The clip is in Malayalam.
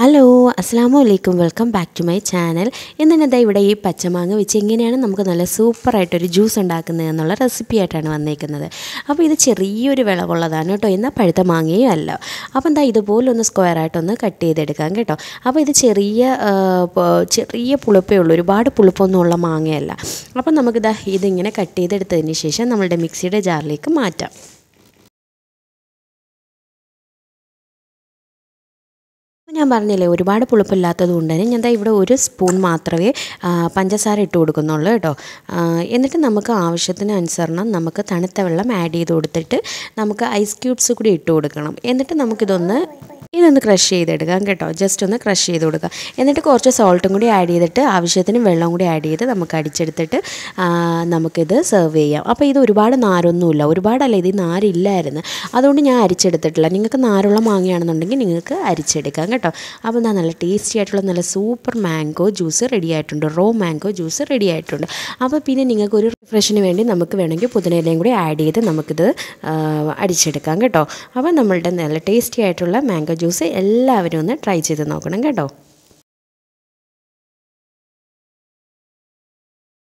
ഹലോ അസ്സാമു അലൈക്കും welcome back to my channel ഇന്ന് ഇവിടെ ഈ പച്ചമാങ്ങ വെച്ച് എങ്ങനെയാണ് നമുക്ക് നല്ല സൂപ്പറായിട്ടൊരു ജ്യൂസ് ഉണ്ടാക്കുന്നത് എന്നുള്ള ആയിട്ടാണ് വന്നേക്കുന്നത് അപ്പോൾ ഇത് ചെറിയൊരു വിളവുള്ളതാണ് കേട്ടോ എന്നാൽ പഴുത്ത മാങ്ങയും അല്ല അപ്പോൾ എന്താ ഇതുപോലെ ഒന്ന് ആയിട്ടൊന്ന് കട്ട് ചെയ്തെടുക്കാം കേട്ടോ അപ്പോൾ ഇത് ചെറിയ ചെറിയ പുളിപ്പേ ഉള്ളൂ ഒരുപാട് പുളിപ്പൊന്നും ഉള്ള മാങ്ങയല്ല അപ്പോൾ നമുക്കിതാ ഇതിങ്ങനെ കട്ട് ചെയ്തെടുത്തതിന് ശേഷം നമ്മളുടെ മിക്സിയുടെ ജാറിലേക്ക് മാറ്റാം ഞാൻ പറഞ്ഞില്ലേ ഒരുപാട് പുളിപ്പില്ലാത്തത് കൊണ്ട് തന്നെ ഞാൻ ഇവിടെ ഒരു സ്പൂൺ മാത്രമേ പഞ്ചസാര ഇട്ട് കൊടുക്കുന്നുള്ളൂ കേട്ടോ എന്നിട്ട് നമുക്ക് ആവശ്യത്തിന് അനുസരണം നമുക്ക് തണുത്ത വെള്ളം ആഡ് ചെയ്ത് കൊടുത്തിട്ട് നമുക്ക് ഐസ് ക്യൂബ്സ് കൂടി ഇട്ട് കൊടുക്കണം എന്നിട്ട് നമുക്കിതൊന്ന് ഇതൊന്ന് ക്രഷ് ചെയ്തെടുക്കാം കേട്ടോ ജസ്റ്റ് ഒന്ന് ക്രഷ് ചെയ്ത് കൊടുക്കുക എന്നിട്ട് കുറച്ച് സോൾട്ടും കൂടി ആഡ് ചെയ്തിട്ട് ആവശ്യത്തിന് വെള്ളം കൂടി ആഡ് ചെയ്ത് നമുക്ക് അടിച്ചെടുത്തിട്ട് നമുക്കിത് സെർവ് ചെയ്യാം അപ്പോൾ ഇത് ഒരുപാട് നാരൊന്നുമില്ല ഒരുപാടല്ല ഇത് നാരില്ലായിരുന്നു അതുകൊണ്ട് ഞാൻ അരിച്ചെടുത്തിട്ടില്ല നിങ്ങൾക്ക് നാരുള്ള മാങ്ങയാണെന്നുണ്ടെങ്കിൽ നിങ്ങൾക്ക് അരിച്ചെടുക്കാം കേട്ടോ അപ്പോൾ എന്താ നല്ല ടേസ്റ്റി ആയിട്ടുള്ള നല്ല സൂപ്പർ മാംഗോ ജ്യൂസ് റെഡി ആയിട്ടുണ്ട് റോ മാംഗോ ജ്യൂസ് റെഡി ആയിട്ടുണ്ട് അപ്പോൾ പിന്നെ നിങ്ങൾക്ക് ഒരു റിഫ്രഷിന് വേണ്ടി നമുക്ക് വേണമെങ്കിൽ പുതിനയിലയും കൂടി ആഡ് ചെയ്ത് നമുക്കിത് അടിച്ചെടുക്കാം കേട്ടോ അപ്പോൾ നമ്മളുടെ നല്ല ടേസ്റ്റി ആയിട്ടുള്ള മാംഗോ ജ്യൂസ് എല്ലാവരും ഒന്ന് ട്രൈ ചെയ്ത് നോക്കണം കേട്ടോ